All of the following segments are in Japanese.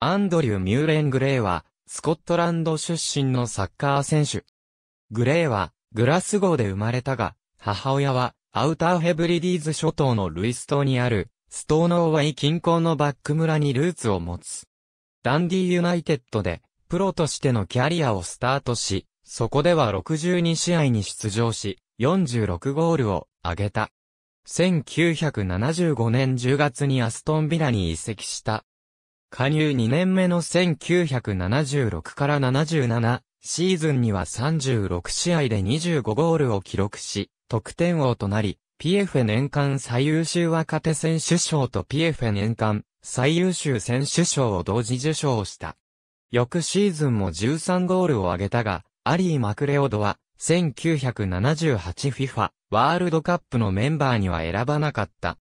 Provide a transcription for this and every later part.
アンドリュー・ミューレン・グレーは、スコットランド出身のサッカー選手。グレーは、グラスゴーで生まれたが、母親は、アウターヘブリディーズ諸島のルイス島にある、ストーノーワイ近郊のバック村にルーツを持つ。ダンディーユナイテッドで、プロとしてのキャリアをスタートし、そこでは62試合に出場し、46ゴールを挙げた。1975年10月にアストンビラに移籍した加入2年目の1976から77シーズンには36試合で25ゴールを記録し、得点王となり、ピエフェ年間最優秀若手選手賞とピエフェ年間最優秀選手賞を同時受賞した。翌シーズンも13ゴールを挙げたが、アリー・マクレオドは 1978FIFA ワールドカップのメンバーには選ばなかった。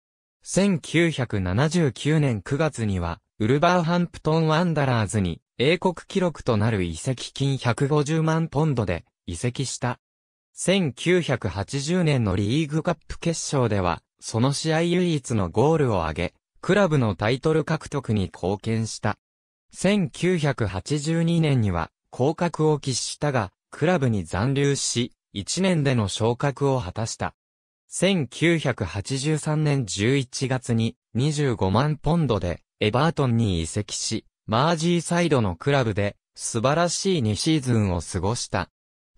1979年9月にはウルバーハンプトンワンダラーズに、英国記録となる遺跡金150万ポンドで移籍した。1980年のリーグカップ決勝では、その試合唯一のゴールを挙げ、クラブのタイトル獲得に貢献した。1982年には、降格を喫したが、クラブに残留し、1年での昇格を果たした。1983年11月に25万ポンドでエバートンに移籍し、マージーサイドのクラブで素晴らしい2シーズンを過ごした。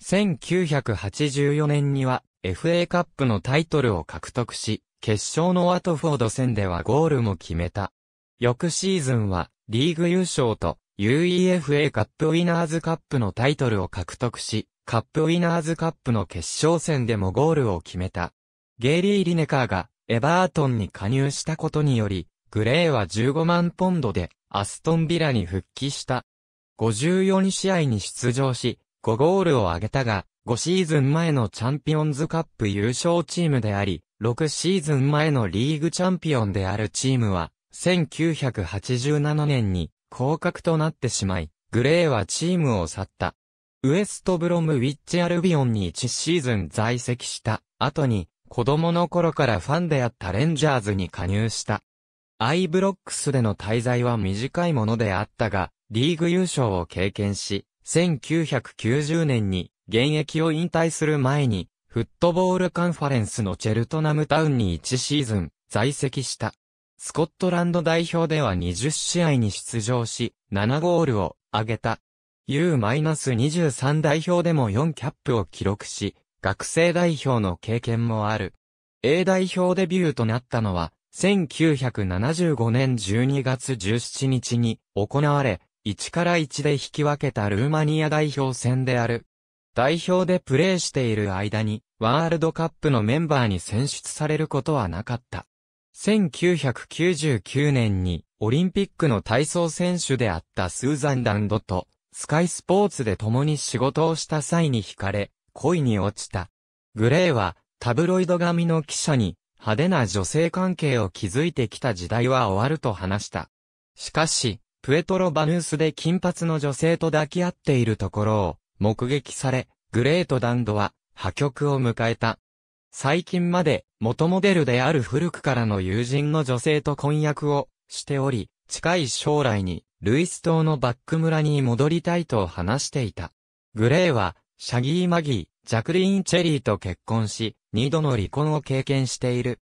1984年には FA カップのタイトルを獲得し、決勝のワトフォード戦ではゴールも決めた。翌シーズンはリーグ優勝と UEFA カップウィナーズカップのタイトルを獲得し、カップウィナーズカップの決勝戦でもゴールを決めた。ゲイリー・リネカーがエバートンに加入したことにより、グレーは15万ポンドで、アストンビラに復帰した。54試合に出場し、5ゴールを挙げたが、5シーズン前のチャンピオンズカップ優勝チームであり、6シーズン前のリーグチャンピオンであるチームは、1987年に降格となってしまい、グレーはチームを去った。ウエストブロムウィッチアルビオンに1シーズン在籍した後に、子供の頃からファンであったレンジャーズに加入した。アイブロックスでの滞在は短いものであったが、リーグ優勝を経験し、1990年に現役を引退する前に、フットボールカンファレンスのチェルトナムタウンに1シーズン在籍した。スコットランド代表では20試合に出場し、7ゴールを挙げた。U-23 代表でも4キャップを記録し、学生代表の経験もある。A 代表デビューとなったのは1975年12月17日に行われ、1から1で引き分けたルーマニア代表戦である。代表でプレーしている間に、ワールドカップのメンバーに選出されることはなかった。1999年に、オリンピックの体操選手であったスーザン・ダンドと、スカイスポーツで共に仕事をした際に惹かれ、恋に落ちた。グレーは、タブロイド紙の記者に、派手な女性関係を築いてきた時代は終わると話した。しかし、プエトロバヌースで金髪の女性と抱き合っているところを目撃され、グレートダンドは破局を迎えた。最近まで元モデルである古くからの友人の女性と婚約をしており、近い将来にルイス島のバック村に戻りたいと話していた。グレーは、シャギー・マギー、ジャクリーン・チェリーと結婚し、二度の離婚を経験している。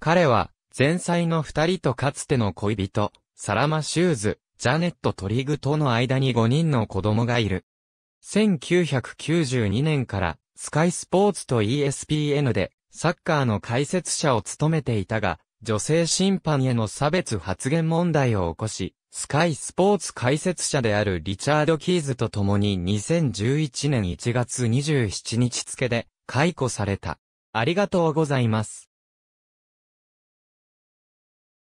彼は、前妻の二人とかつての恋人、サラマ・シューズ、ジャネット・トリグとの間に5人の子供がいる。1992年から、スカイスポーツと ESPN で、サッカーの解説者を務めていたが、女性審判への差別発言問題を起こし、スカイスポーツ解説者であるリチャード・キーズと共に2011年1月27日付で解雇された。ありがとうございます。